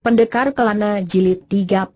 Pendekar Kelana Jilid 33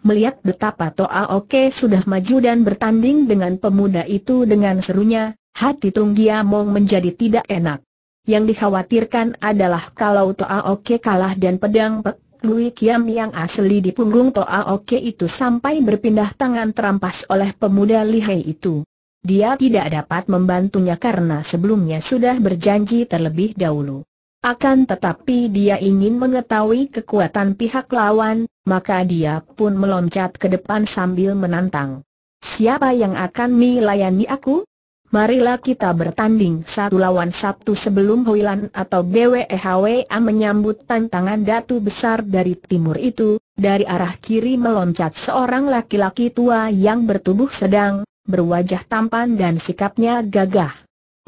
Melihat betapa Toa Oke sudah maju dan bertanding dengan pemuda itu dengan serunya, hati Tung Mong menjadi tidak enak. Yang dikhawatirkan adalah kalau Toa Oke kalah dan pedang Pek Lui Kiam yang asli di punggung Toa Oke itu sampai berpindah tangan terampas oleh pemuda lihai itu. Dia tidak dapat membantunya karena sebelumnya sudah berjanji terlebih dahulu. Akan tetapi dia ingin mengetahui kekuatan pihak lawan, maka dia pun meloncat ke depan sambil menantang. Siapa yang akan melayani aku? Marilah kita bertanding satu lawan satu sebelum Huilan atau BWEHWA menyambut tantangan datu besar dari timur itu, dari arah kiri meloncat seorang laki-laki tua yang bertubuh sedang, berwajah tampan dan sikapnya gagah.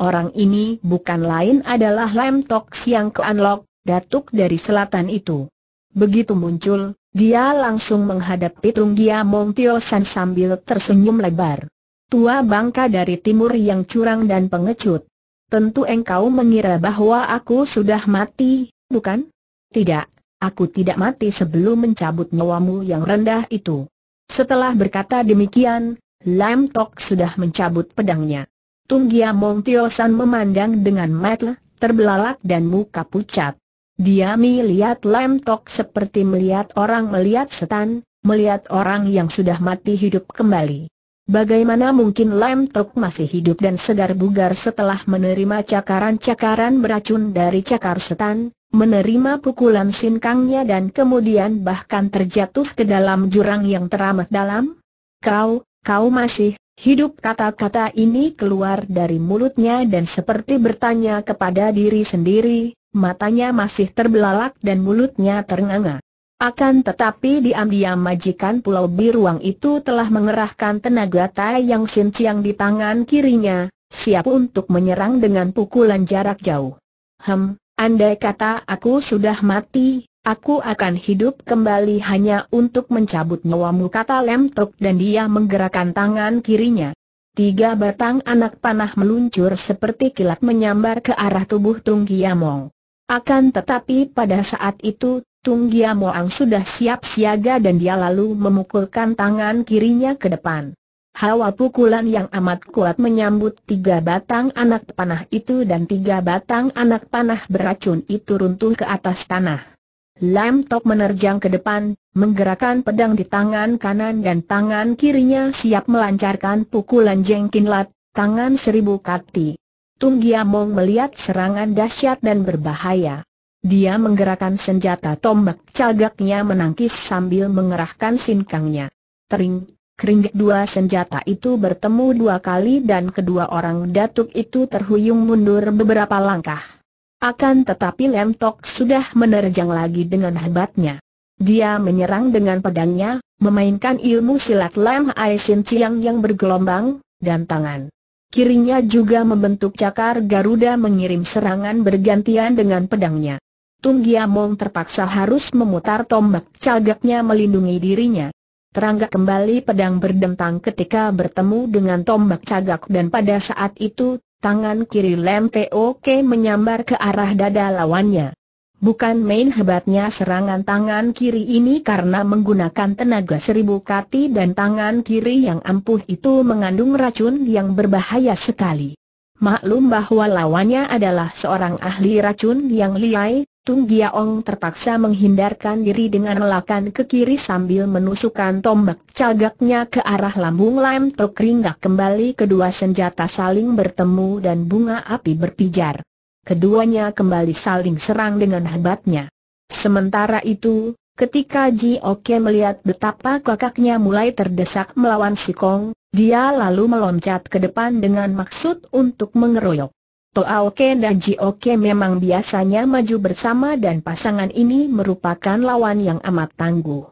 Orang ini bukan lain adalah Lam Tok Siang Keanlok, datuk dari selatan itu. Begitu muncul, dia langsung menghadapi Tung Gia Mong Tio San sambil tersenyum lebar. Tua bangka dari timur yang curang dan pengecut. Tentu engkau mengira bahwa aku sudah mati, bukan? Tidak, aku tidak mati sebelum mencabut nyawamu yang rendah itu. Setelah berkata demikian, Lam Tok sudah mencabut pedangnya. Tio Mongtiosan memandang dengan mata terbelalak dan muka pucat. Dia melihat Lem Tok seperti melihat orang melihat setan, melihat orang yang sudah mati hidup kembali. Bagaimana mungkin Lem Tok masih hidup dan segar bugar setelah menerima cakaran-cakaran beracun dari cakar setan, menerima pukulan sinkangnya dan kemudian bahkan terjatuh ke dalam jurang yang teramat dalam? Kau, kau masih Hidup kata-kata ini keluar dari mulutnya dan seperti bertanya kepada diri sendiri, matanya masih terbelalak dan mulutnya ternganga. Akan tetapi diam-diam majikan Pulau Biruang itu telah mengerahkan tenaga Tai Yang Sinciang di tangan kirinya, siap untuk menyerang dengan pukulan jarak jauh. Hem, andai kata aku sudah mati, Aku akan hidup kembali hanya untuk mencabut nyawamu kata Lem Tok dan dia menggerakkan tangan kirinya. Tiga batang anak panah meluncur seperti kilat menyambar ke arah tubuh Tung Giamong. Akan tetapi pada saat itu, Tung Giamong sudah siap siaga dan dia lalu memukulkan tangan kirinya ke depan. Hawa pukulan yang amat kuat menyambut tiga batang anak panah itu dan tiga batang anak panah beracun itu runtuh ke atas tanah. Lam Tok menerjang ke depan, menggerakkan pedang di tangan kanan dan tangan kirinya siap melancarkan pukulan jengkinlat, tangan seribu kati. Tung Giamong melihat serangan dahsyat dan berbahaya. Dia menggerakkan senjata tombak cagaknya menangkis sambil mengerahkan sinkangnya. Tering, kering dua senjata itu bertemu dua kali dan kedua orang datuk itu terhuyung mundur beberapa langkah. Akan tetapi Lem sudah menerjang lagi dengan hebatnya. Dia menyerang dengan pedangnya, memainkan ilmu silat Lem Aisin Chiang yang bergelombang, dan tangan. Kirinya juga membentuk cakar Garuda mengirim serangan bergantian dengan pedangnya. Tung Giamong terpaksa harus memutar tombak cagaknya melindungi dirinya. Terangga kembali pedang berdentang ketika bertemu dengan tombak cagak dan pada saat itu Tangan kiri Lem T.O.K. menyambar ke arah dada lawannya. Bukan main hebatnya serangan tangan kiri ini karena menggunakan tenaga seribu kati dan tangan kiri yang ampuh itu mengandung racun yang berbahaya sekali. Maklum bahwa lawannya adalah seorang ahli racun yang liai, Tung Giaong terpaksa menghindarkan diri dengan melakan ke kiri sambil menusukkan tombak cagaknya ke arah lambung Lam Tok Ringgak kembali kedua senjata saling bertemu dan bunga api berpijar. Keduanya kembali saling serang dengan hebatnya. Sementara itu, ketika Ji Oke melihat betapa kakaknya mulai terdesak melawan si Kong, dia lalu meloncat ke depan dengan maksud untuk mengeroyok. Toal Ke dan Ke memang biasanya maju bersama dan pasangan ini merupakan lawan yang amat tangguh.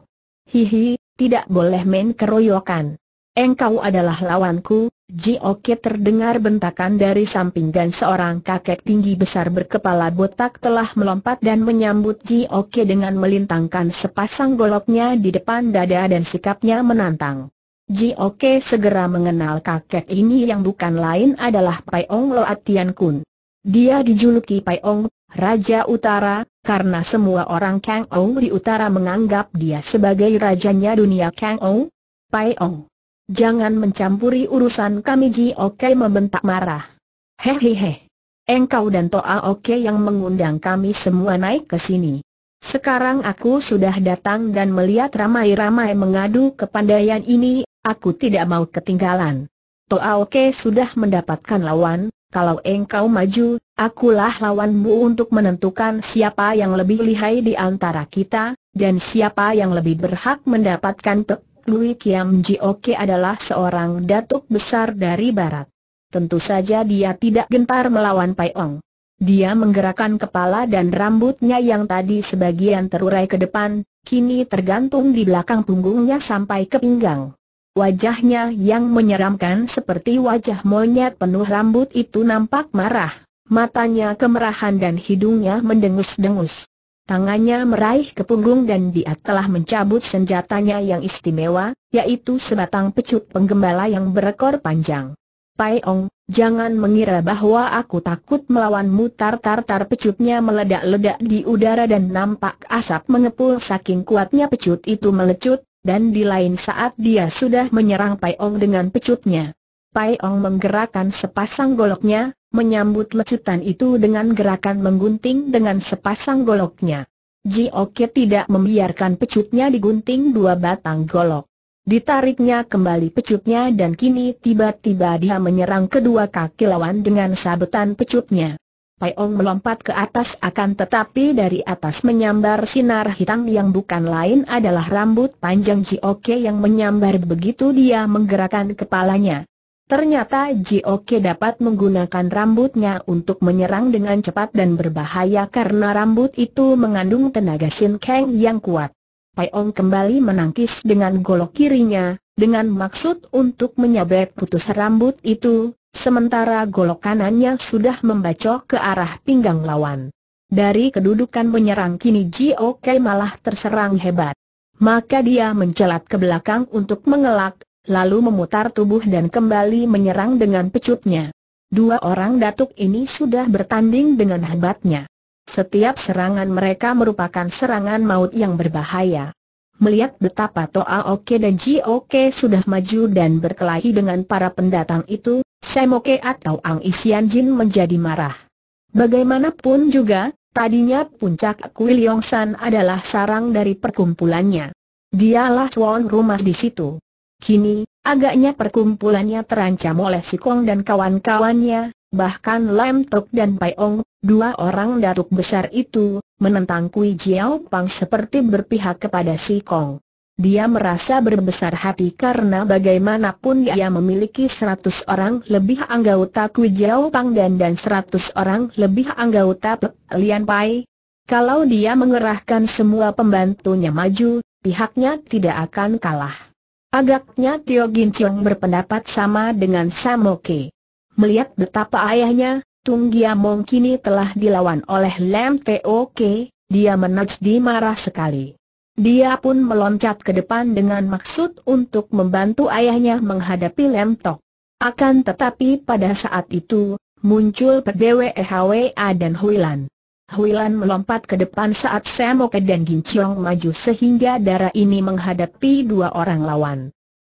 Hihi, tidak boleh main keroyokan. Engkau adalah lawanku, Ji Ke terdengar bentakan dari samping dan seorang kakek tinggi besar berkepala botak telah melompat dan menyambut Ji Ke dengan melintangkan sepasang goloknya di depan dada dan sikapnya menantang. Ji Oke segera mengenal kakek ini yang bukan lain adalah Paiong Loat Tian Kun. Dia dijuluki Pai Ong, Raja Utara, karena semua orang Kang Ong di Utara menganggap dia sebagai rajanya dunia Kang Pai Paiong, jangan mencampuri urusan kami Ji Oke membentak marah. Hehehe. Engkau dan Toa Oke yang mengundang kami semua naik ke sini. Sekarang aku sudah datang dan melihat ramai-ramai mengadu kepandaian ini, Aku tidak mau ketinggalan. Toaoke sudah mendapatkan lawan, kalau engkau maju, akulah lawanmu untuk menentukan siapa yang lebih lihai di antara kita, dan siapa yang lebih berhak mendapatkan pek. Lui Kiam Jioke adalah seorang datuk besar dari barat. Tentu saja dia tidak gentar melawan Pai Ong. Dia menggerakkan kepala dan rambutnya yang tadi sebagian terurai ke depan, kini tergantung di belakang punggungnya sampai ke pinggang. Wajahnya yang menyeramkan seperti wajah monyet penuh rambut itu nampak marah, matanya kemerahan dan hidungnya mendengus-dengus. Tangannya meraih ke punggung dan dia telah mencabut senjatanya yang istimewa, yaitu sebatang pecut penggembala yang berekor panjang. Pai Ong, jangan mengira bahwa aku takut melawanmu tar-tar-tar pecutnya meledak-ledak di udara dan nampak asap mengepul saking kuatnya pecut itu melecut, dan di lain saat dia sudah menyerang Pai Ong dengan pecutnya. Pai Ong menggerakkan sepasang goloknya, menyambut lecutan itu dengan gerakan menggunting dengan sepasang goloknya. Ji Oke tidak membiarkan pecutnya digunting dua batang golok. Ditariknya kembali pecutnya dan kini tiba-tiba dia menyerang kedua kaki lawan dengan sabetan pecutnya. Ong melompat ke atas akan tetapi dari atas menyambar sinar hitam yang bukan lain adalah rambut panjang Oke yang menyambar begitu dia menggerakkan kepalanya. Ternyata Oke dapat menggunakan rambutnya untuk menyerang dengan cepat dan berbahaya karena rambut itu mengandung tenaga Shin Kang yang kuat. Ong kembali menangkis dengan golok kirinya, dengan maksud untuk menyabet putus rambut itu, Sementara golok kanannya sudah membacok ke arah pinggang lawan. Dari kedudukan menyerang kini Ji malah terserang hebat. Maka dia mencelat ke belakang untuk mengelak, lalu memutar tubuh dan kembali menyerang dengan pecutnya. Dua orang datuk ini sudah bertanding dengan hebatnya. Setiap serangan mereka merupakan serangan maut yang berbahaya. Melihat betapa Toa Oke dan Ji Oke sudah maju dan berkelahi dengan para pendatang itu, Semoke atau Ang Isian Jin menjadi marah. Bagaimanapun juga, tadinya puncak Kui Yongsan adalah sarang dari perkumpulannya. Dialah tuan rumah di situ. Kini, agaknya perkumpulannya terancam oleh si Kong dan kawan-kawannya, bahkan Lam Tok dan Pai Ong, dua orang datuk besar itu, menentang Kui Jiao Pang seperti berpihak kepada si Kong. Dia merasa berbesar hati karena bagaimanapun ia memiliki 100 orang lebih anggota Kui Pangdan dan 100 orang lebih anggota Lian Pai. Kalau dia mengerahkan semua pembantunya maju, pihaknya tidak akan kalah. Agaknya Tio Gin Chiong berpendapat sama dengan Samoke. Melihat betapa ayahnya, Tung Giamong kini telah dilawan oleh Lam Tok, dia menajdi marah sekali. Dia pun meloncat ke depan dengan maksud untuk membantu ayahnya menghadapi Lemtok. Akan tetapi pada saat itu, muncul PDWEHWA dan Huilan. Huilan melompat ke depan saat Semoke dan Ginciong maju sehingga darah ini menghadapi dua orang lawan.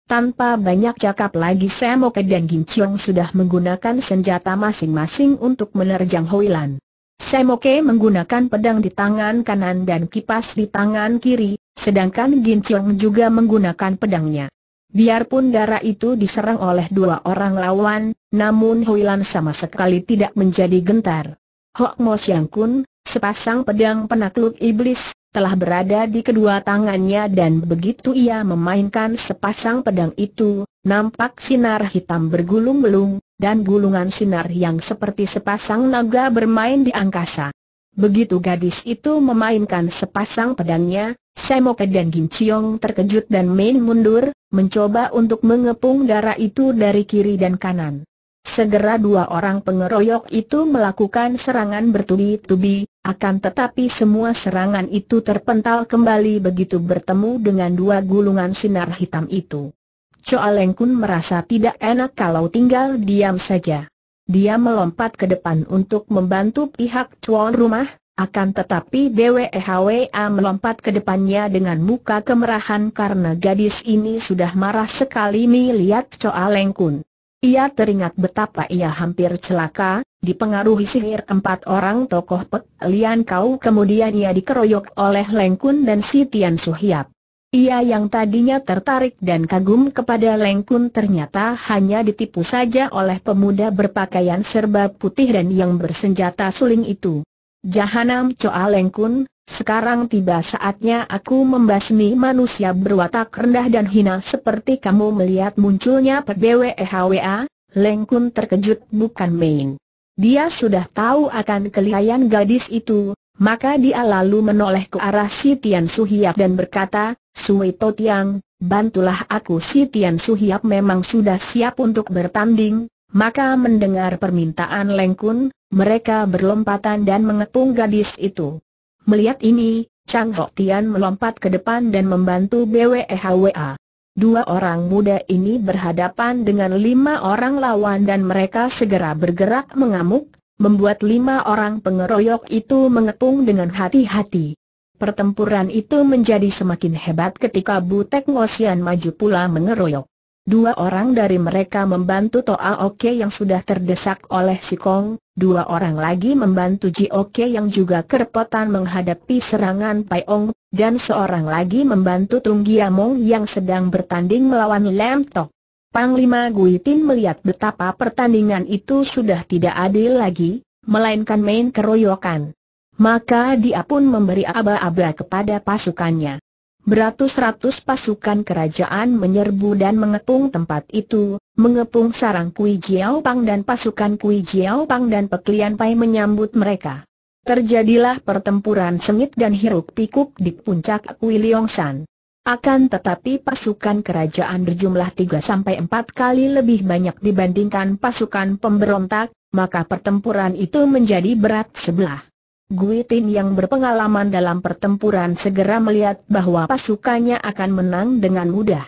Tanpa banyak cakap lagi Semoke dan Ginciong sudah menggunakan senjata masing-masing untuk menerjang Huilan. Semoke menggunakan pedang di tangan kanan dan kipas di tangan kiri, sedangkan Gin Chiong juga menggunakan pedangnya. Biarpun darah itu diserang oleh dua orang lawan, namun Huilan sama sekali tidak menjadi gentar. Hok Mo Siang Kun, sepasang pedang penakluk iblis, telah berada di kedua tangannya dan begitu ia memainkan sepasang pedang itu, nampak sinar hitam bergulung-gulung, dan gulungan sinar yang seperti sepasang naga bermain di angkasa. Begitu gadis itu memainkan sepasang pedangnya, Semoke dan Ginciong terkejut dan main mundur, mencoba untuk mengepung darah itu dari kiri dan kanan. Segera dua orang pengeroyok itu melakukan serangan bertubi-tubi, akan tetapi semua serangan itu terpental kembali begitu bertemu dengan dua gulungan sinar hitam itu. Choa Leng Kun merasa tidak enak kalau tinggal diam saja. Dia melompat ke depan untuk membantu pihak tuan rumah, akan tetapi DWEHWA melompat ke depannya dengan muka kemerahan karena gadis ini sudah marah sekali melihat Choa Leng Kun. Ia teringat betapa ia hampir celaka, dipengaruhi sihir empat orang tokoh Pek Lian Kau kemudian ia dikeroyok oleh Leng Kun dan si Tian Suhyap. Ia yang tadinya tertarik dan kagum kepada Lengkun ternyata hanya ditipu saja oleh pemuda berpakaian serba putih dan yang bersenjata suling itu. Jahanam Choa Lengkun, sekarang tiba saatnya aku membasmi manusia berwatak rendah dan hina seperti kamu melihat munculnya PBWEHWA, Lengkun terkejut bukan main. Dia sudah tahu akan kelihayan gadis itu, maka dia lalu menoleh ke arah si Tian Suhiap dan berkata, Sui To Tiang, bantulah aku si Tian Suhiap memang sudah siap untuk bertanding, maka mendengar permintaan Lengkun, mereka berlompatan dan mengepung gadis itu. Melihat ini, Chang Hock Tian melompat ke depan dan membantu BWEHWA. Dua orang muda ini berhadapan dengan lima orang lawan dan mereka segera bergerak mengamuk, membuat lima orang pengeroyok itu mengepung dengan hati-hati. Pertempuran itu menjadi semakin hebat ketika Butek Ngosian maju pula mengeroyok. Dua orang dari mereka membantu Toa Oke yang sudah terdesak oleh si Kong, dua orang lagi membantu Ji Oke yang juga kerepotan menghadapi serangan Pai Ong, dan seorang lagi membantu Tung Giamong yang sedang bertanding melawan Lam Tok. Panglima Guitin melihat betapa pertandingan itu sudah tidak adil lagi, melainkan main keroyokan. Maka dia pun memberi aba-aba kepada pasukannya. Beratus-ratus pasukan kerajaan menyerbu dan mengepung tempat itu, mengepung sarang Kui Jiao Pang dan pasukan Kui Jiao Pang dan Peklian Pai menyambut mereka. Terjadilah pertempuran sengit dan hiruk pikuk di puncak Kui Leong San. Akan tetapi pasukan kerajaan berjumlah 3-4 kali lebih banyak dibandingkan pasukan pemberontak, maka pertempuran itu menjadi berat sebelah. Guitin yang berpengalaman dalam pertempuran segera melihat bahwa pasukannya akan menang dengan mudah.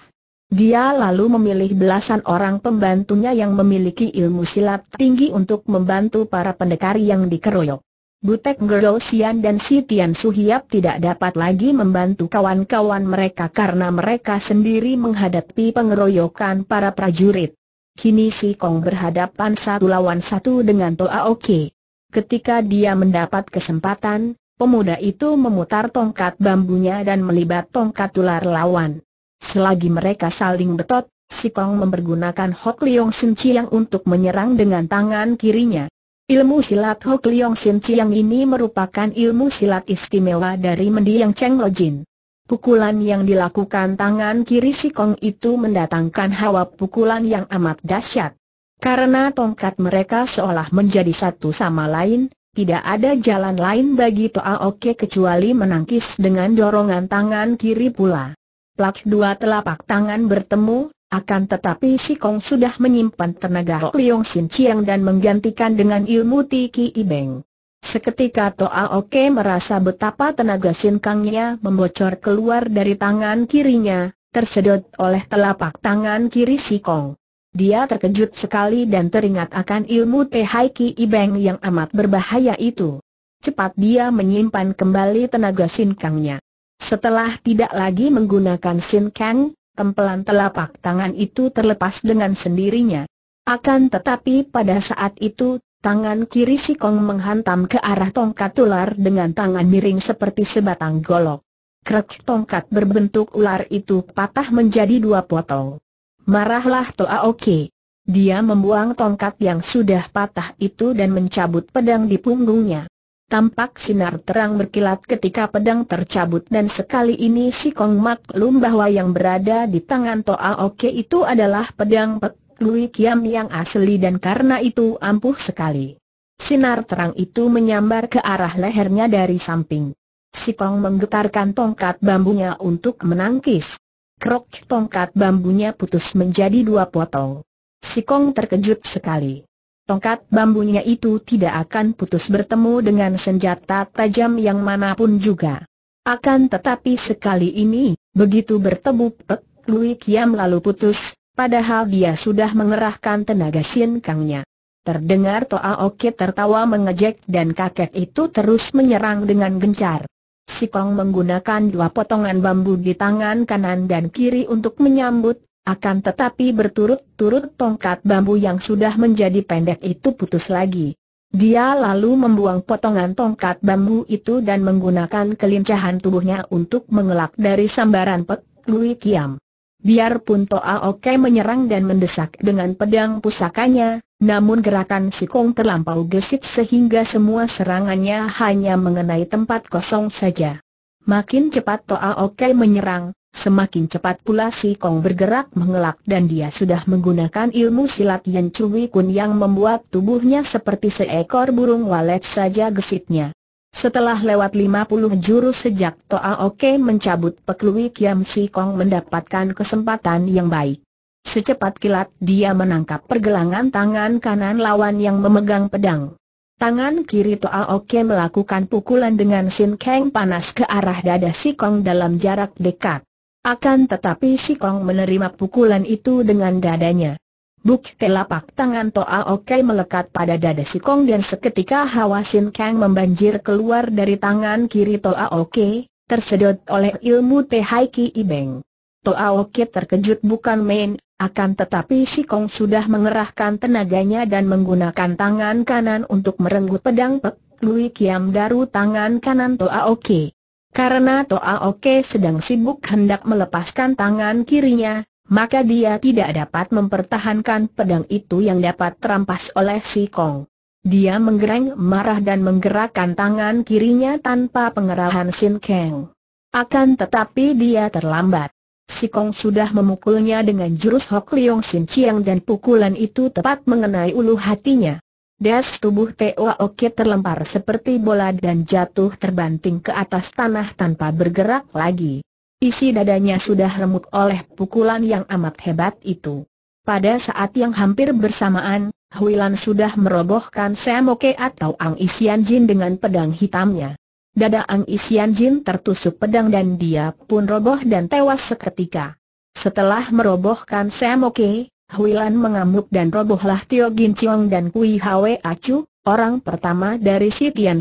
Dia lalu memilih belasan orang pembantunya yang memiliki ilmu silat tinggi untuk membantu para pendekar yang dikeroyok. Butek Girl Sian dan Si Tian Su tidak dapat lagi membantu kawan-kawan mereka karena mereka sendiri menghadapi pengeroyokan para prajurit. Kini Si Kong berhadapan satu lawan satu dengan Toa Oke. Ketika dia mendapat kesempatan, pemuda itu memutar tongkat bambunya dan melibat tongkat ular lawan. Selagi mereka saling betot, Si Kong mempergunakan Hok Leong Sen Chiang untuk menyerang dengan tangan kirinya. Ilmu silat Ho Kliong Sin Chiang ini merupakan ilmu silat istimewa dari mendiang Cheng Lo Jin. Pukulan yang dilakukan tangan kiri si Kong itu mendatangkan hawa pukulan yang amat dahsyat. Karena tongkat mereka seolah menjadi satu sama lain, tidak ada jalan lain bagi Toa Oke kecuali menangkis dengan dorongan tangan kiri pula. Plak dua telapak tangan bertemu, akan tetapi si Kong sudah menyimpan tenaga Hok Leong Sin Chiang dan menggantikan dengan ilmu Tiki Ibeng. Seketika Toa Oke merasa betapa tenaga Sin Kangnya membocor keluar dari tangan kirinya, tersedot oleh telapak tangan kiri si Kong. Dia terkejut sekali dan teringat akan ilmu Tehai Ki Ibeng yang amat berbahaya itu. Cepat dia menyimpan kembali tenaga Sin Kangnya. Setelah tidak lagi menggunakan Sin Kang, tempelan telapak tangan itu terlepas dengan sendirinya. Akan tetapi pada saat itu, tangan kiri si Kong menghantam ke arah tongkat ular dengan tangan miring seperti sebatang golok. Krek tongkat berbentuk ular itu patah menjadi dua potong. Marahlah Toa Oke. Dia membuang tongkat yang sudah patah itu dan mencabut pedang di punggungnya. Tampak sinar terang berkilat ketika pedang tercabut dan sekali ini si Kong maklum bahwa yang berada di tangan Toa Oke itu adalah pedang Pek Lui Kiam yang asli dan karena itu ampuh sekali. Sinar terang itu menyambar ke arah lehernya dari samping. Si Kong menggetarkan tongkat bambunya untuk menangkis. Krok tongkat bambunya putus menjadi dua potong. Si Kong terkejut sekali tongkat bambunya itu tidak akan putus bertemu dengan senjata tajam yang manapun juga. Akan tetapi sekali ini, begitu bertemu Pek Lui Kiam lalu putus, padahal dia sudah mengerahkan tenaga sin kangnya. Terdengar Toa Oke tertawa mengejek dan kakek itu terus menyerang dengan gencar. Sikong menggunakan dua potongan bambu di tangan kanan dan kiri untuk menyambut akan tetapi berturut-turut tongkat bambu yang sudah menjadi pendek itu putus lagi. Dia lalu membuang potongan tongkat bambu itu dan menggunakan kelincahan tubuhnya untuk mengelak dari sambaran Pek Lui Kiam. Biarpun Toa Oke menyerang dan mendesak dengan pedang pusakanya, namun gerakan si Kong terlampau gesit sehingga semua serangannya hanya mengenai tempat kosong saja. Makin cepat Toa Oke menyerang, Semakin cepat pula si Kong bergerak mengelak dan dia sudah menggunakan ilmu silat Yan Chui Kun yang membuat tubuhnya seperti seekor burung walet saja gesitnya. Setelah lewat 50 jurus sejak Toa Oke mencabut peklui Kiam Si Kong mendapatkan kesempatan yang baik. Secepat kilat dia menangkap pergelangan tangan kanan lawan yang memegang pedang. Tangan kiri Toa Oke melakukan pukulan dengan sin keng panas ke arah dada si Kong dalam jarak dekat. Akan tetapi si Kong menerima pukulan itu dengan dadanya. Buk telapak tangan Toa Oke melekat pada dada si Kong dan seketika hawa Sin Kang membanjir keluar dari tangan kiri Toa Oke, tersedot oleh ilmu Teh Haiki Ibeng. Toa Oke terkejut bukan main, akan tetapi si Kong sudah mengerahkan tenaganya dan menggunakan tangan kanan untuk merenggut pedang Pek Lui Kiam Daru tangan kanan Toa Oke. Karena Toa Oke sedang sibuk hendak melepaskan tangan kirinya, maka dia tidak dapat mempertahankan pedang itu yang dapat terampas oleh si Kong. Dia menggereng marah dan menggerakkan tangan kirinya tanpa pengerahan Sin Kang. Akan tetapi dia terlambat. Si Kong sudah memukulnya dengan jurus Hok Leong Sin Chiang dan pukulan itu tepat mengenai ulu hatinya. Das tubuh Teo Oke terlempar seperti bola dan jatuh terbanting ke atas tanah tanpa bergerak lagi. Isi dadanya sudah remuk oleh pukulan yang amat hebat itu. Pada saat yang hampir bersamaan, Huilan sudah merobohkan Semoke atau Ang Isian Jin dengan pedang hitamnya. Dada Ang Isian Jin tertusuk pedang dan dia pun roboh dan tewas seketika. Setelah merobohkan Semoke, Huilan mengamuk dan robohlah Tio Gin Chiong dan Kui Hwe Acu, orang pertama dari si Tian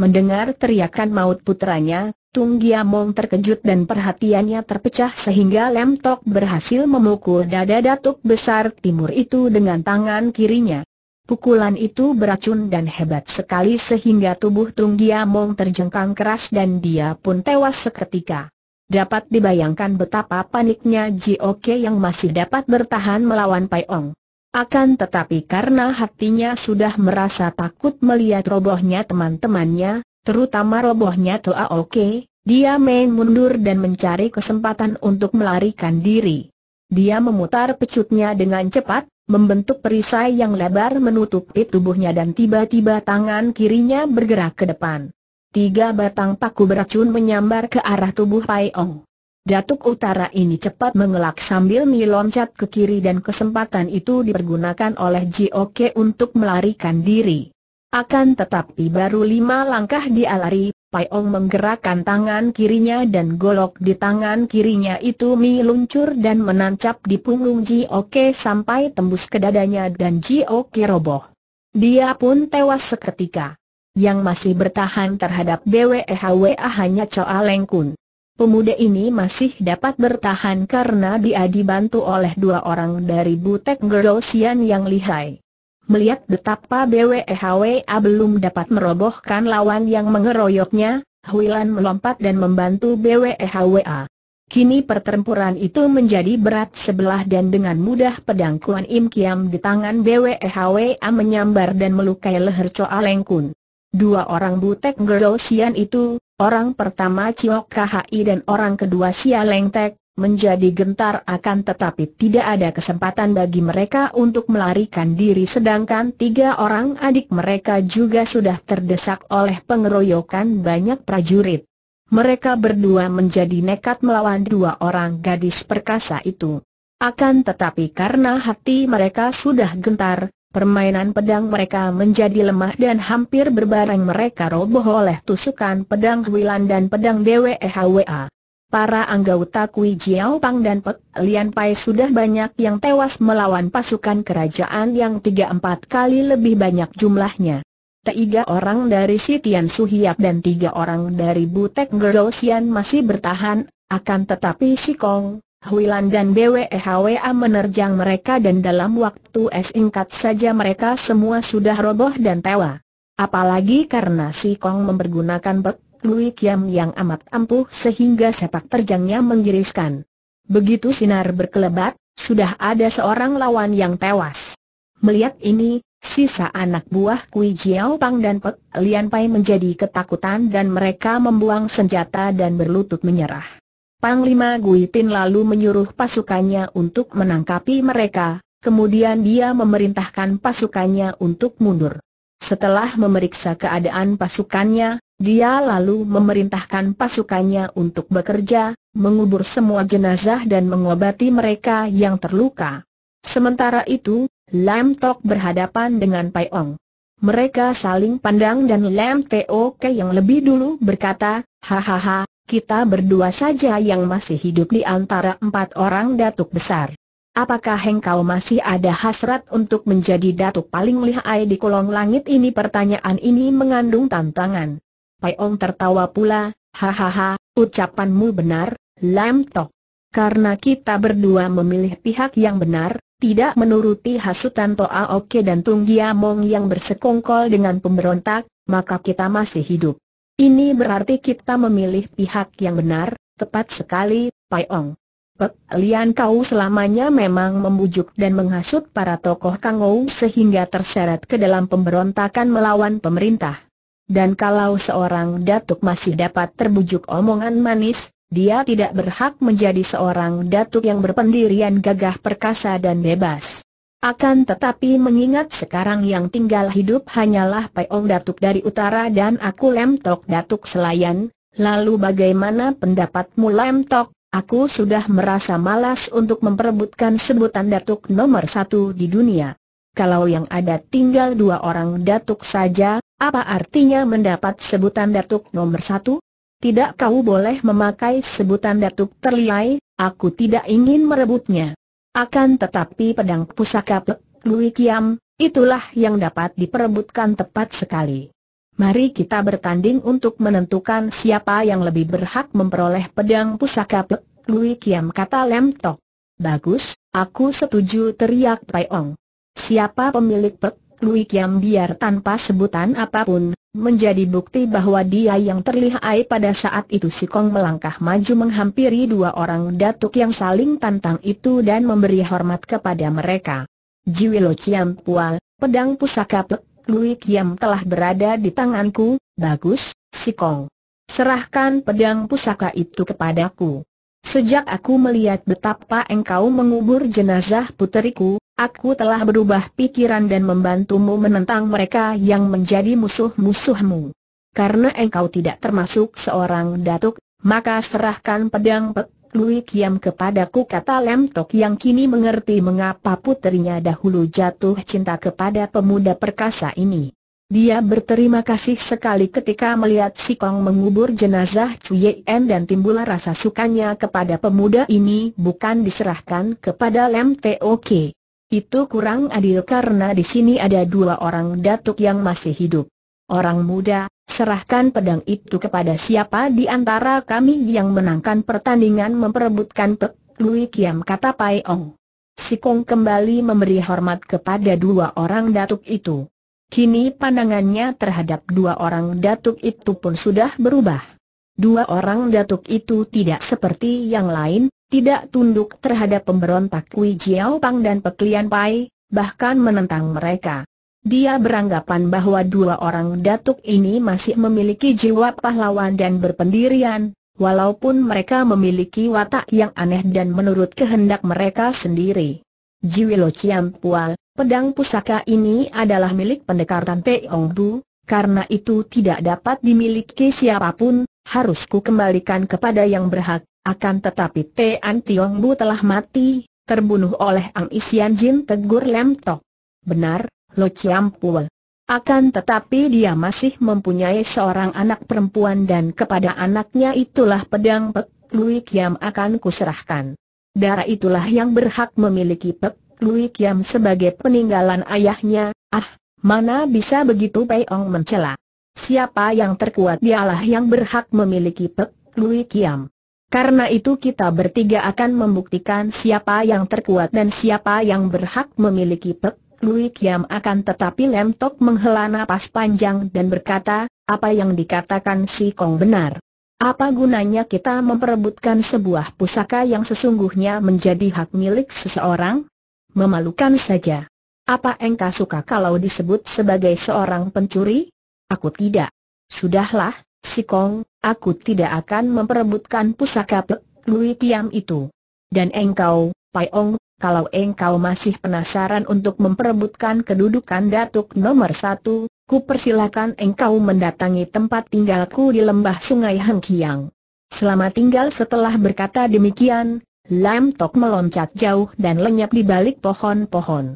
Mendengar teriakan maut putranya, Tung Giamong terkejut dan perhatiannya terpecah sehingga Lem Tok berhasil memukul dada datuk besar timur itu dengan tangan kirinya. Pukulan itu beracun dan hebat sekali sehingga tubuh Tung Giamong terjengkang keras dan dia pun tewas seketika. Dapat dibayangkan betapa paniknya Jioke yang masih dapat bertahan melawan Pai Akan tetapi karena hatinya sudah merasa takut melihat robohnya teman-temannya, terutama robohnya Toa Oke, dia main mundur dan mencari kesempatan untuk melarikan diri. Dia memutar pecutnya dengan cepat, membentuk perisai yang lebar menutupi tubuhnya dan tiba-tiba tangan kirinya bergerak ke depan tiga batang paku beracun menyambar ke arah tubuh Pai Ong. Datuk Utara ini cepat mengelak sambil meloncat ke kiri dan kesempatan itu dipergunakan oleh Oke untuk melarikan diri. Akan tetapi baru lima langkah dia lari, Pai Ong menggerakkan tangan kirinya dan golok di tangan kirinya itu meluncur dan menancap di punggung Oke sampai tembus ke dadanya dan Oke roboh. Dia pun tewas seketika. Yang masih bertahan terhadap BWEHWA hanya Choa Leng Kun. Pemuda ini masih dapat bertahan karena dia dibantu oleh dua orang dari Butek Gerosian yang lihai. Melihat betapa BWEHWA belum dapat merobohkan lawan yang mengeroyoknya, Huilan melompat dan membantu BWEHWA. Kini pertempuran itu menjadi berat sebelah dan dengan mudah pedang Kuan Im Kiam di tangan BWEHWA menyambar dan melukai leher Choa Leng Kun. Dua orang butek girl Sian itu, orang pertama Ciok KHI dan orang kedua Sia Lengtek, menjadi gentar akan tetapi tidak ada kesempatan bagi mereka untuk melarikan diri sedangkan tiga orang adik mereka juga sudah terdesak oleh pengeroyokan banyak prajurit. Mereka berdua menjadi nekat melawan dua orang gadis perkasa itu. Akan tetapi karena hati mereka sudah gentar, Permainan pedang mereka menjadi lemah dan hampir berbareng mereka roboh oleh tusukan pedang Huilan dan pedang DWEHWA. Para anggota Kui Jiao Pang dan Pek Lian Pai sudah banyak yang tewas melawan pasukan kerajaan yang tiga empat kali lebih banyak jumlahnya. Tiga orang dari si Tian Suhiak dan tiga orang dari Butek Gerosian masih bertahan, akan tetapi si Kong, Huilan dan BWEHWA menerjang mereka dan dalam waktu singkat saja mereka semua sudah roboh dan tewa. Apalagi karena si Kong mempergunakan bek Lui Kiam yang amat ampuh sehingga sepak terjangnya menggiriskan. Begitu sinar berkelebat, sudah ada seorang lawan yang tewas. Melihat ini, sisa anak buah Kui Jiao Pang dan Pek Lian Pai menjadi ketakutan dan mereka membuang senjata dan berlutut menyerah. Panglima Guipin lalu menyuruh pasukannya untuk menangkapi mereka, kemudian dia memerintahkan pasukannya untuk mundur. Setelah memeriksa keadaan pasukannya, dia lalu memerintahkan pasukannya untuk bekerja, mengubur semua jenazah dan mengobati mereka yang terluka. Sementara itu, Lam Tok berhadapan dengan Pai Ong. Mereka saling pandang dan Lam Tok yang lebih dulu berkata, Hahaha, kita berdua saja yang masih hidup di antara empat orang datuk besar. Apakah engkau masih ada hasrat untuk menjadi datuk paling lihai di kolong langit ini? Pertanyaan ini mengandung tantangan. Paiong tertawa pula, hahaha, ucapanmu benar, Lam Tok. Karena kita berdua memilih pihak yang benar, tidak menuruti hasutan Toa Oke dan Tunggia Mong yang bersekongkol dengan pemberontak, maka kita masih hidup. Ini berarti kita memilih pihak yang benar, tepat sekali, Pai Ong. Pek Lian kau selamanya memang membujuk dan menghasut para tokoh Kang Kangou sehingga terseret ke dalam pemberontakan melawan pemerintah. Dan kalau seorang datuk masih dapat terbujuk omongan manis, dia tidak berhak menjadi seorang datuk yang berpendirian gagah perkasa dan bebas. Akan tetapi mengingat sekarang yang tinggal hidup hanyalah Peong Datuk dari Utara dan aku Lem Tok Datuk Selayan, lalu bagaimana pendapatmu Lem Tok? Aku sudah merasa malas untuk memperebutkan sebutan Datuk nomor satu di dunia. Kalau yang ada tinggal dua orang Datuk saja, apa artinya mendapat sebutan Datuk nomor satu? Tidak kau boleh memakai sebutan Datuk terliai, aku tidak ingin merebutnya. Akan tetapi pedang pusaka Pek Lui Kiam, itulah yang dapat diperebutkan tepat sekali. Mari kita bertanding untuk menentukan siapa yang lebih berhak memperoleh pedang pusaka Pek Lui Kiam kata Lem Tok. Bagus, aku setuju teriak Pai Ong. Siapa pemilik Pek Lui Kiam biar tanpa sebutan apapun, menjadi bukti bahwa dia yang terlihai pada saat itu si Kong melangkah maju menghampiri dua orang datuk yang saling tantang itu dan memberi hormat kepada mereka. Lo Ciam Pual, pedang pusaka Pek Lui Kiam telah berada di tanganku, bagus, si Kong. Serahkan pedang pusaka itu kepadaku. Sejak aku melihat betapa engkau mengubur jenazah puteriku, Aku telah berubah pikiran dan membantumu menentang mereka yang menjadi musuh-musuhmu. Karena engkau tidak termasuk seorang datuk, maka serahkan pedang Pek Lui Kiam kepadaku kata Lem Tok yang kini mengerti mengapa putrinya dahulu jatuh cinta kepada pemuda perkasa ini. Dia berterima kasih sekali ketika melihat si Kong mengubur jenazah Cui En dan timbul rasa sukanya kepada pemuda ini bukan diserahkan kepada Lem Tok. Itu kurang adil karena di sini ada dua orang datuk yang masih hidup. Orang muda, serahkan pedang itu kepada siapa di antara kami yang menangkan pertandingan memperebutkan pek Lui Kiam kata Pai Ong. Sikong kembali memberi hormat kepada dua orang datuk itu. Kini pandangannya terhadap dua orang datuk itu pun sudah berubah. Dua orang datuk itu tidak seperti yang lain, tidak tunduk terhadap pemberontak Kui Jiao Pang dan Peklian Pai, bahkan menentang mereka. Dia beranggapan bahwa dua orang datuk ini masih memiliki jiwa pahlawan dan berpendirian, walaupun mereka memiliki watak yang aneh dan menurut kehendak mereka sendiri. Jiwilo Chiam Pual, pedang pusaka ini adalah milik pendekar Tan Ong Bu, karena itu tidak dapat dimiliki siapapun, harus ku kembalikan kepada yang berhak, akan tetapi Tian Tiong Bu telah mati, terbunuh oleh Ang Isian Jin tegur Lem Tok. Benar, Lo Chiam Pul. Akan tetapi dia masih mempunyai seorang anak perempuan dan kepada anaknya itulah pedang Pek Lui Kiam akan kuserahkan. Darah itulah yang berhak memiliki Pek Lui Kiam sebagai peninggalan ayahnya. Ah, mana bisa begitu Pei Ong mencela. Siapa yang terkuat dialah yang berhak memiliki Pek Lui Kiam. Karena itu kita bertiga akan membuktikan siapa yang terkuat dan siapa yang berhak memiliki Pek Lui Kiam akan tetapi Lem Tok menghela napas panjang dan berkata, apa yang dikatakan si Kong benar. Apa gunanya kita memperebutkan sebuah pusaka yang sesungguhnya menjadi hak milik seseorang? Memalukan saja. Apa engkau suka kalau disebut sebagai seorang pencuri? Aku tidak. Sudahlah, si Kong, aku tidak akan memperebutkan pusaka Pek Lui Tiam itu. Dan engkau, Pai Ong, kalau engkau masih penasaran untuk memperebutkan kedudukan datuk nomor satu, ku persilakan engkau mendatangi tempat tinggalku di lembah sungai Kiang. Selama tinggal setelah berkata demikian, Lam Tok meloncat jauh dan lenyap di balik pohon-pohon.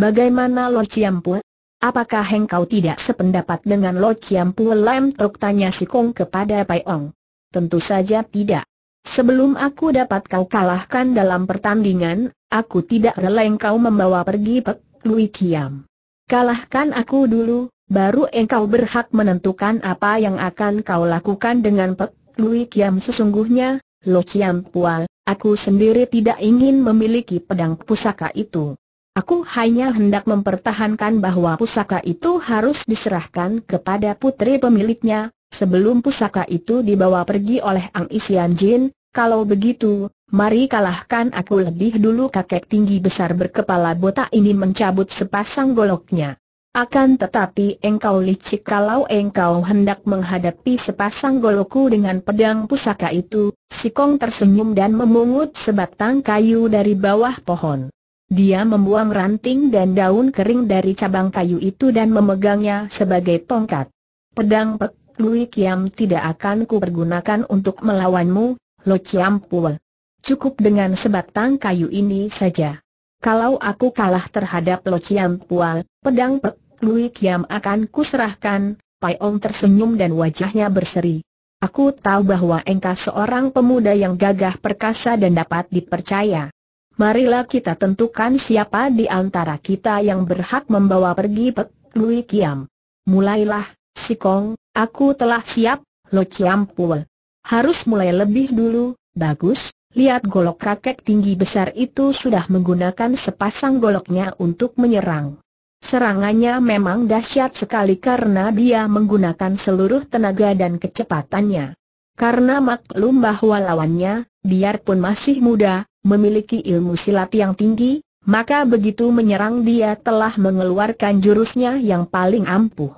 Bagaimana Lo Ciampu? Apakah engkau tidak sependapat dengan Lo Chiam Pue Lam Tok tanya si Kong kepada Pai Ong? Tentu saja tidak. Sebelum aku dapat kau kalahkan dalam pertandingan, aku tidak rela engkau membawa pergi Pek Lui Kiam. Kalahkan aku dulu, baru engkau berhak menentukan apa yang akan kau lakukan dengan Pek Lui Kiam sesungguhnya, Lo Chiam Pual, aku sendiri tidak ingin memiliki pedang pusaka itu. Aku hanya hendak mempertahankan bahwa pusaka itu harus diserahkan kepada putri pemiliknya, sebelum pusaka itu dibawa pergi oleh Ang Isian Jin, kalau begitu, mari kalahkan aku lebih dulu kakek tinggi besar berkepala botak ini mencabut sepasang goloknya. Akan tetapi engkau licik kalau engkau hendak menghadapi sepasang goloku dengan pedang pusaka itu, si Kong tersenyum dan memungut sebatang kayu dari bawah pohon. Dia membuang ranting dan daun kering dari cabang kayu itu dan memegangnya sebagai tongkat. Pedang Pek Lui Kiam tidak akan kupergunakan untuk melawanmu, Lo Chiam Pua. Cukup dengan sebatang kayu ini saja. Kalau aku kalah terhadap Lo Chiam Pual, pedang Pek Lui Kiam akan kuserahkan, Pai Ong tersenyum dan wajahnya berseri. Aku tahu bahwa engkau seorang pemuda yang gagah perkasa dan dapat dipercaya. Marilah kita tentukan siapa di antara kita yang berhak membawa pergi Pek Lui Kiam. Mulailah, Si Kong, aku telah siap, Lo Chiam Pul. Harus mulai lebih dulu, bagus, lihat golok kakek tinggi besar itu sudah menggunakan sepasang goloknya untuk menyerang. Serangannya memang dahsyat sekali karena dia menggunakan seluruh tenaga dan kecepatannya. Karena maklum bahwa lawannya, biarpun masih muda, memiliki ilmu silat yang tinggi, maka begitu menyerang dia telah mengeluarkan jurusnya yang paling ampuh.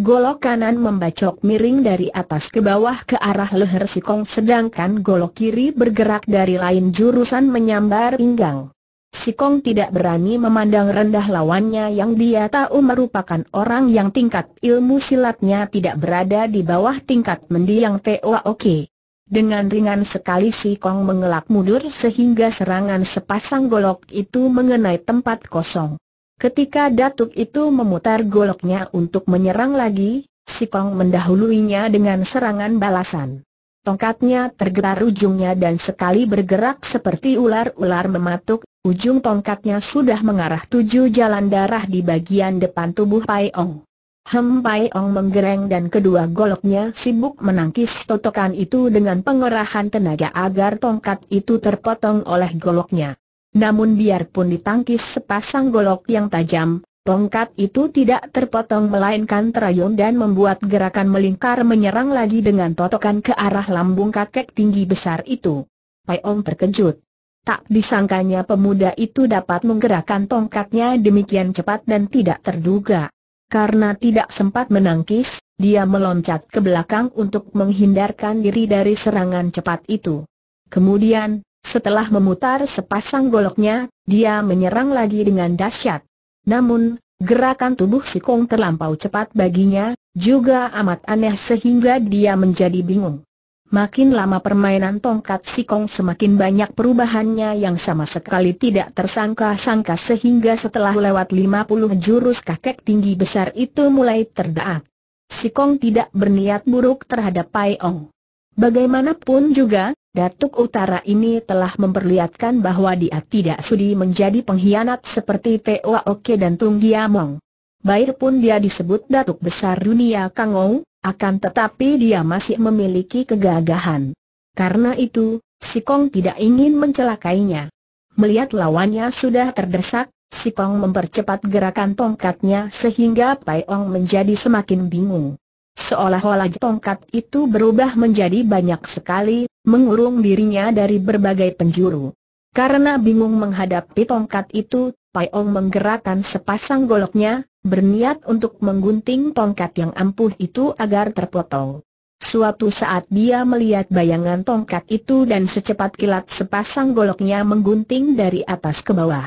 Golok kanan membacok miring dari atas ke bawah ke arah leher si Kong sedangkan golok kiri bergerak dari lain jurusan menyambar pinggang. Si Kong tidak berani memandang rendah lawannya yang dia tahu merupakan orang yang tingkat ilmu silatnya tidak berada di bawah tingkat mendiang Toa Oke. Dengan ringan sekali si Kong mengelak mundur sehingga serangan sepasang golok itu mengenai tempat kosong. Ketika Datuk itu memutar goloknya untuk menyerang lagi, si Kong mendahuluinya dengan serangan balasan. Tongkatnya tergetar ujungnya dan sekali bergerak seperti ular-ular mematuk, ujung tongkatnya sudah mengarah tujuh jalan darah di bagian depan tubuh Pai Ong. Hempai Ong menggereng dan kedua goloknya sibuk menangkis totokan itu dengan pengerahan tenaga agar tongkat itu terpotong oleh goloknya. Namun biarpun ditangkis sepasang golok yang tajam, tongkat itu tidak terpotong melainkan terayun dan membuat gerakan melingkar menyerang lagi dengan totokan ke arah lambung kakek tinggi besar itu. Pai Ong terkejut. Tak disangkanya pemuda itu dapat menggerakkan tongkatnya demikian cepat dan tidak terduga. Karena tidak sempat menangkis, dia meloncat ke belakang untuk menghindarkan diri dari serangan cepat itu. Kemudian, setelah memutar sepasang goloknya, dia menyerang lagi dengan dahsyat. Namun, gerakan tubuh si Kong terlampau cepat baginya, juga amat aneh sehingga dia menjadi bingung. Makin lama permainan tongkat sikong semakin banyak perubahannya yang sama sekali tidak tersangka-sangka sehingga setelah lewat 50 jurus kakek tinggi besar itu mulai terdaak. Sikong tidak berniat buruk terhadap Pai Ong. Bagaimanapun juga, Datuk Utara ini telah memperlihatkan bahwa dia tidak sudi menjadi pengkhianat seperti Teo Oke dan Tung Giamong. Baik pun dia disebut Datuk Besar Dunia Kangou, akan tetapi dia masih memiliki kegagahan. Karena itu, si Kong tidak ingin mencelakainya. Melihat lawannya sudah terdesak, si Kong mempercepat gerakan tongkatnya sehingga Pai Ong menjadi semakin bingung. Seolah-olah tongkat itu berubah menjadi banyak sekali, mengurung dirinya dari berbagai penjuru. Karena bingung menghadapi tongkat itu, Paiong menggerakkan sepasang goloknya, berniat untuk menggunting tongkat yang ampuh itu agar terpotong. Suatu saat dia melihat bayangan tongkat itu dan secepat kilat sepasang goloknya menggunting dari atas ke bawah.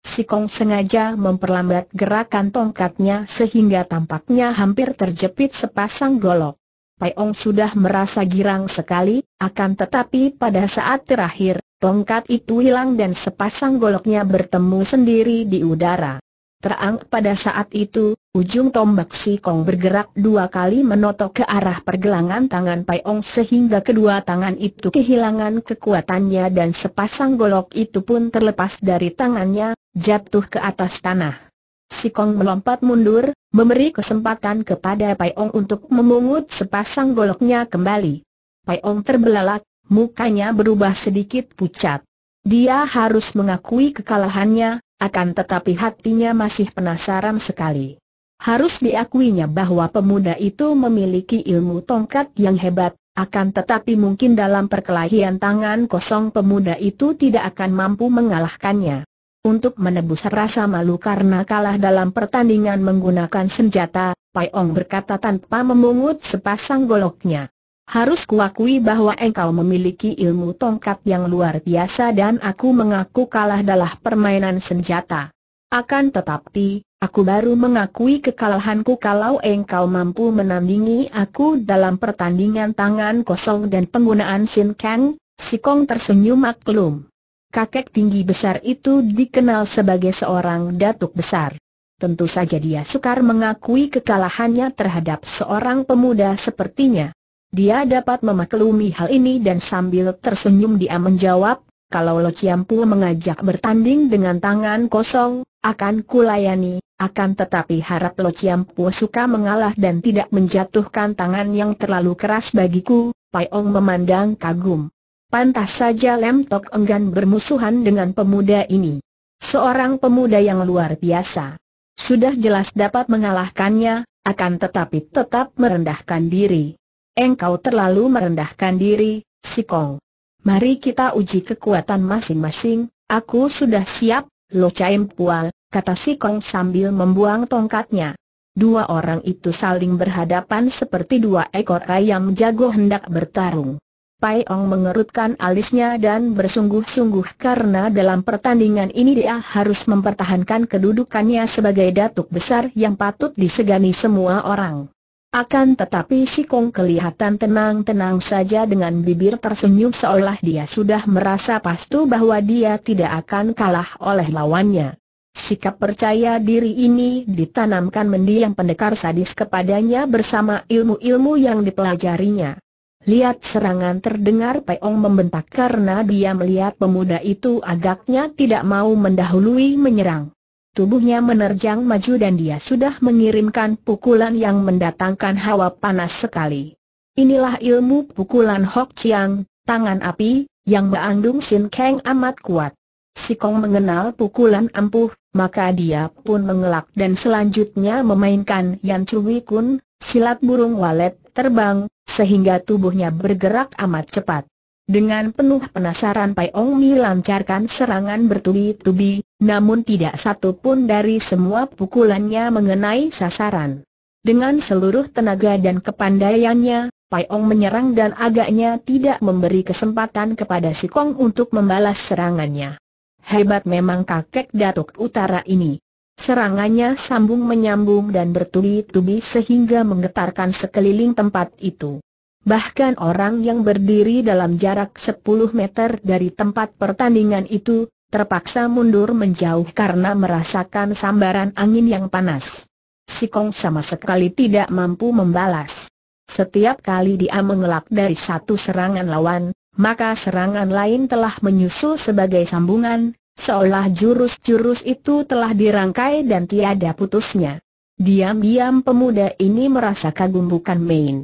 Si Kong sengaja memperlambat gerakan tongkatnya sehingga tampaknya hampir terjepit sepasang golok. Paiong sudah merasa girang sekali, akan tetapi pada saat terakhir, Tongkat itu hilang dan sepasang goloknya bertemu sendiri di udara. Terang pada saat itu, ujung tombak si Kong bergerak dua kali menotok ke arah pergelangan tangan Pai Ong sehingga kedua tangan itu kehilangan kekuatannya dan sepasang golok itu pun terlepas dari tangannya, jatuh ke atas tanah. Si Kong melompat mundur, memberi kesempatan kepada Pai Ong untuk memungut sepasang goloknya kembali. Pai Ong terbelalak, mukanya berubah sedikit pucat. Dia harus mengakui kekalahannya, akan tetapi hatinya masih penasaran sekali. Harus diakuinya bahwa pemuda itu memiliki ilmu tongkat yang hebat, akan tetapi mungkin dalam perkelahian tangan kosong pemuda itu tidak akan mampu mengalahkannya. Untuk menebus rasa malu karena kalah dalam pertandingan menggunakan senjata, Pai Ong berkata tanpa memungut sepasang goloknya. Harus kuakui bahwa engkau memiliki ilmu tongkat yang luar biasa dan aku mengaku kalah dalam permainan senjata. Akan tetapi, aku baru mengakui kekalahanku kalau engkau mampu menandingi aku dalam pertandingan tangan kosong dan penggunaan Sin Kang, si Kong tersenyum maklum. Kakek tinggi besar itu dikenal sebagai seorang datuk besar. Tentu saja dia sukar mengakui kekalahannya terhadap seorang pemuda sepertinya. Dia dapat memaklumi hal ini dan sambil tersenyum dia menjawab, kalau Lo Chiampu mengajak bertanding dengan tangan kosong, akan kulayani, akan tetapi harap Lo Chiampu suka mengalah dan tidak menjatuhkan tangan yang terlalu keras bagiku, Pai Ong memandang kagum. Pantas saja Lem Tok enggan bermusuhan dengan pemuda ini. Seorang pemuda yang luar biasa. Sudah jelas dapat mengalahkannya, akan tetapi tetap merendahkan diri engkau terlalu merendahkan diri, Kong. Mari kita uji kekuatan masing-masing, aku sudah siap, Lo Chaim Pual, kata si Kong sambil membuang tongkatnya. Dua orang itu saling berhadapan seperti dua ekor ayam jago hendak bertarung. Pai Ong mengerutkan alisnya dan bersungguh-sungguh karena dalam pertandingan ini dia harus mempertahankan kedudukannya sebagai datuk besar yang patut disegani semua orang. Akan tetapi si Kong kelihatan tenang-tenang saja dengan bibir tersenyum seolah dia sudah merasa pastu bahwa dia tidak akan kalah oleh lawannya. Sikap percaya diri ini ditanamkan mendiang pendekar sadis kepadanya bersama ilmu-ilmu yang dipelajarinya. Lihat serangan terdengar Peong membentak karena dia melihat pemuda itu agaknya tidak mau mendahului menyerang. Tubuhnya menerjang maju dan dia sudah mengirimkan pukulan yang mendatangkan hawa panas sekali. Inilah ilmu pukulan Hok Chiang, tangan api, yang mengandung Sin Kang amat kuat. Si Kong mengenal pukulan ampuh, maka dia pun mengelak dan selanjutnya memainkan Yan Chui Kun, silat burung walet terbang, sehingga tubuhnya bergerak amat cepat. Dengan penuh penasaran Pai Ong Mi lancarkan serangan bertubi-tubi, namun tidak satu pun dari semua pukulannya mengenai sasaran. Dengan seluruh tenaga dan kepandaiannya, Pai Ong menyerang dan agaknya tidak memberi kesempatan kepada si Kong untuk membalas serangannya. Hebat memang kakek Datuk Utara ini. Serangannya sambung menyambung dan bertubi-tubi sehingga menggetarkan sekeliling tempat itu. Bahkan orang yang berdiri dalam jarak 10 meter dari tempat pertandingan itu, terpaksa mundur menjauh karena merasakan sambaran angin yang panas. Si Kong sama sekali tidak mampu membalas. Setiap kali dia mengelak dari satu serangan lawan, maka serangan lain telah menyusul sebagai sambungan, seolah jurus-jurus itu telah dirangkai dan tiada putusnya. Diam-diam pemuda ini merasa kagum bukan main.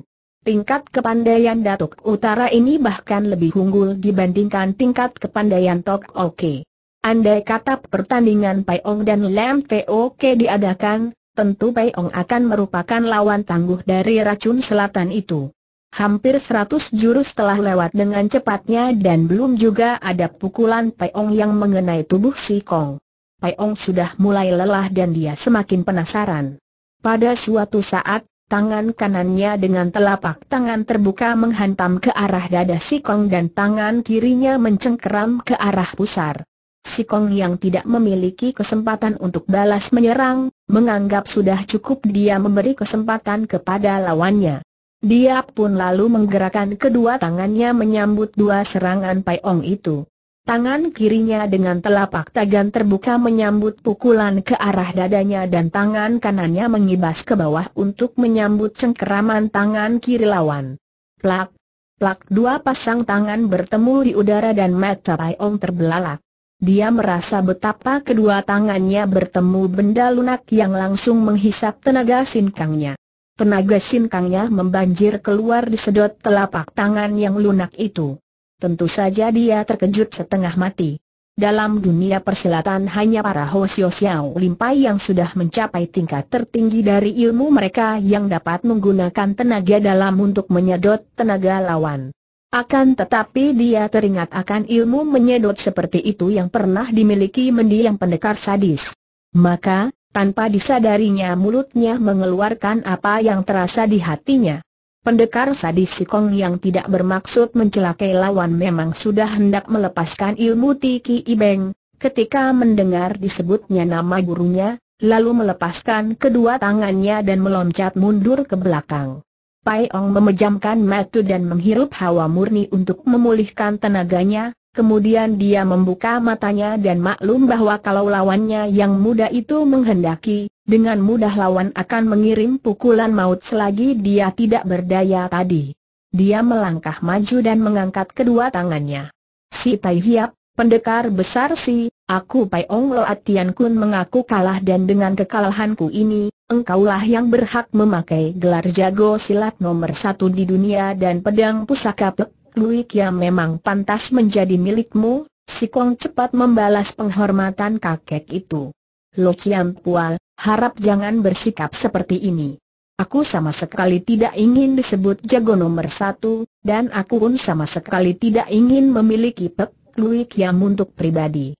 Tingkat kepandaian Datuk Utara ini bahkan lebih unggul dibandingkan tingkat kepandaian Tok Oke. Andai kata pertandingan Paiong dan Lam Tok diadakan, tentu Paiong akan merupakan lawan tangguh dari racun selatan itu. Hampir seratus jurus telah lewat dengan cepatnya dan belum juga ada pukulan Paiong yang mengenai tubuh si Kong. Paiong sudah mulai lelah dan dia semakin penasaran. Pada suatu saat, tangan kanannya dengan telapak tangan terbuka menghantam ke arah dada si Kong dan tangan kirinya mencengkeram ke arah pusar. Si Kong yang tidak memiliki kesempatan untuk balas menyerang, menganggap sudah cukup dia memberi kesempatan kepada lawannya. Dia pun lalu menggerakkan kedua tangannya menyambut dua serangan Pai Ong itu. Tangan kirinya dengan telapak tangan terbuka menyambut pukulan ke arah dadanya dan tangan kanannya mengibas ke bawah untuk menyambut cengkeraman tangan kiri lawan. Plak, plak dua pasang tangan bertemu di udara dan mata Pai Ong terbelalak. Dia merasa betapa kedua tangannya bertemu benda lunak yang langsung menghisap tenaga sinkangnya. Tenaga sinkangnya membanjir keluar di sedot telapak tangan yang lunak itu. Tentu saja dia terkejut setengah mati. Dalam dunia persilatan hanya para Hosio Xiao Limpai yang sudah mencapai tingkat tertinggi dari ilmu mereka yang dapat menggunakan tenaga dalam untuk menyedot tenaga lawan. Akan tetapi dia teringat akan ilmu menyedot seperti itu yang pernah dimiliki mendiang pendekar sadis. Maka, tanpa disadarinya mulutnya mengeluarkan apa yang terasa di hatinya. Pendekar sadis Sikong yang tidak bermaksud mencelakai lawan memang sudah hendak melepaskan ilmu Tiki Ibeng, ketika mendengar disebutnya nama gurunya, lalu melepaskan kedua tangannya dan meloncat mundur ke belakang. Pai Ong memejamkan mata dan menghirup hawa murni untuk memulihkan tenaganya, kemudian dia membuka matanya dan maklum bahwa kalau lawannya yang muda itu menghendaki, dengan mudah lawan akan mengirim pukulan maut selagi dia tidak berdaya tadi. Dia melangkah maju dan mengangkat kedua tangannya. Si Tai Hiap, pendekar besar si, aku Pai Ong Loat Tian Kun mengaku kalah dan dengan kekalahanku ini, engkaulah yang berhak memakai gelar jago silat nomor satu di dunia dan pedang pusaka Pek yang memang pantas menjadi milikmu, si Kong cepat membalas penghormatan kakek itu. Lo Chiam Pual, harap jangan bersikap seperti ini. Aku sama sekali tidak ingin disebut jago nomor satu, dan aku pun sama sekali tidak ingin memiliki Pek Lui untuk pribadi.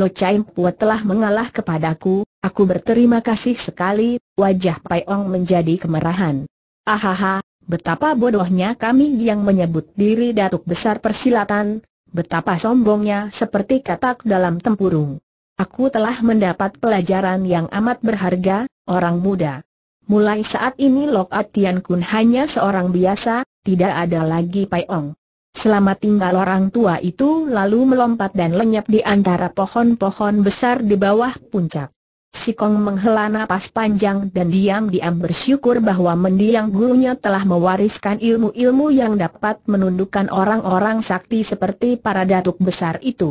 Lo Chai Pua telah mengalah kepadaku, Aku berterima kasih sekali, wajah Pai Ong menjadi kemerahan. Ahaha, betapa bodohnya kami yang menyebut diri datuk besar persilatan, betapa sombongnya seperti katak dalam tempurung. Aku telah mendapat pelajaran yang amat berharga, orang muda. Mulai saat ini Lok Atian Kun hanya seorang biasa, tidak ada lagi Pai Ong. Selama tinggal orang tua itu lalu melompat dan lenyap di antara pohon-pohon besar di bawah puncak. Si Kong menghela nafas panjang dan diam-diam bersyukur bahwa mendiang gurunya telah mewariskan ilmu-ilmu yang dapat menundukkan orang-orang sakti seperti para datuk besar itu.